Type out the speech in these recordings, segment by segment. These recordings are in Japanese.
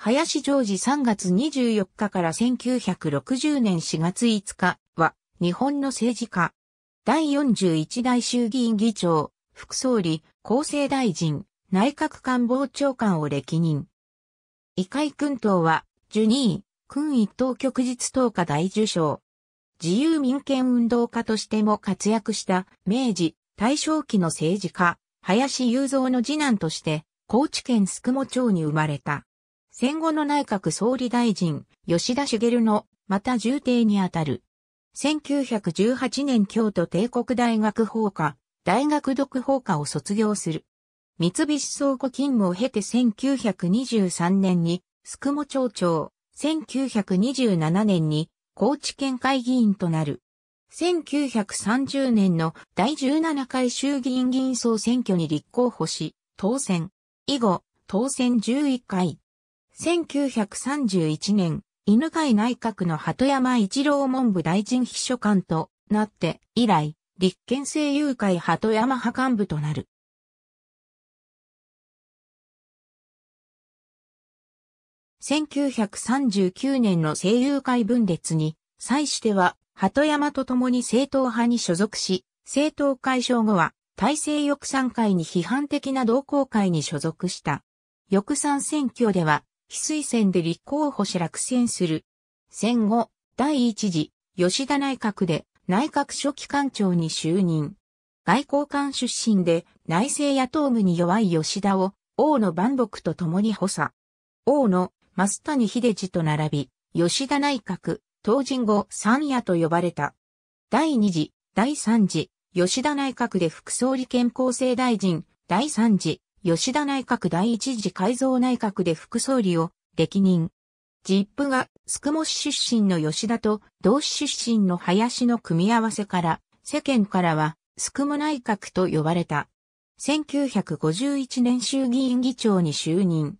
林常時3月24日から1960年4月5日は日本の政治家。第41代衆議院議長、副総理、厚生大臣、内閣官房長官を歴任。異界君党は、ジュニー、君一等旭日等下大受賞。自由民権運動家としても活躍した明治、大正期の政治家、林雄三の次男として、高知県宿毛町に生まれた。戦後の内閣総理大臣、吉田茂の、また重帝にあたる。1918年京都帝国大学法科、大学読法科を卒業する。三菱倉庫勤務を経て1923年に、宿毛町長、1927年に、高知県会議員となる。1930年の第17回衆議院議員総選挙に立候補し、当選。以後、当選11回。1931年、犬飼内閣の鳩山一郎文部大臣秘書官となって以来、立憲政友会鳩山派幹部となる。1939年の政友会分裂に、際しては、鳩山と共に政党派に所属し、政党解消後は、体制翼賛会に批判的な同好会に所属した。翼賛選挙では、非推薦で立候補し落選する。戦後、第一次、吉田内閣で内閣書記官庁に就任。外交官出身で内政野党部に弱い吉田を王の万木と共に補佐。王の増谷秀治と並び、吉田内閣、当人後三夜と呼ばれた。第二次、第三次、吉田内閣で副総理兼厚生大臣、第三次、吉田内閣第一次改造内閣で副総理を歴任。ジップが宿毛市出身の吉田と同市出身の林の組み合わせから世間からは宿毛内閣と呼ばれた。1951年衆議院議長に就任。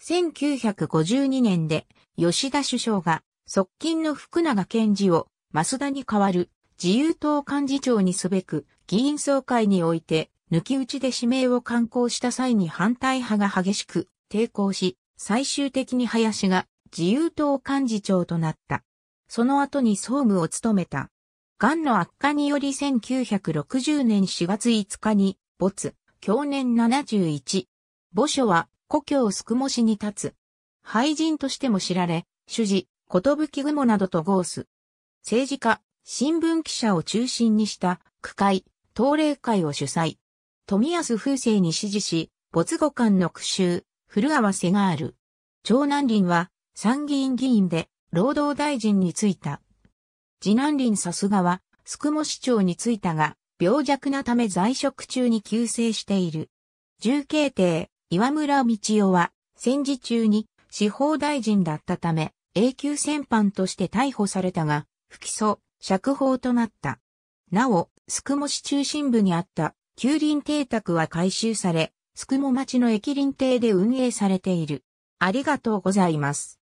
1952年で吉田首相が側近の福永健治を増田に代わる自由党幹事長にすべく議員総会において抜き打ちで指名を刊行した際に反対派が激しく抵抗し、最終的に林が自由党幹事長となった。その後に総務を務めた。癌の悪化により1960年4月5日に没、享年71。墓所は故郷宿母市に立つ。廃人としても知られ、主事、寿雲などと合す。政治家、新聞記者を中心にした、区会、東霊会を主催。富安風生に支持し、没後間の苦襲、古合わせがある。長男林は参議院議員で労働大臣に就いた。次男林さすがは、宿毛市長に就いたが、病弱なため在職中に急逝している。重慶帝、岩村道夫は、戦時中に司法大臣だったため、永久戦犯として逮捕されたが、不起訴、釈放となった。なお、宿毛市中心部にあった旧林邸宅は改修され、宿毛町の駅林邸で運営されている。ありがとうございます。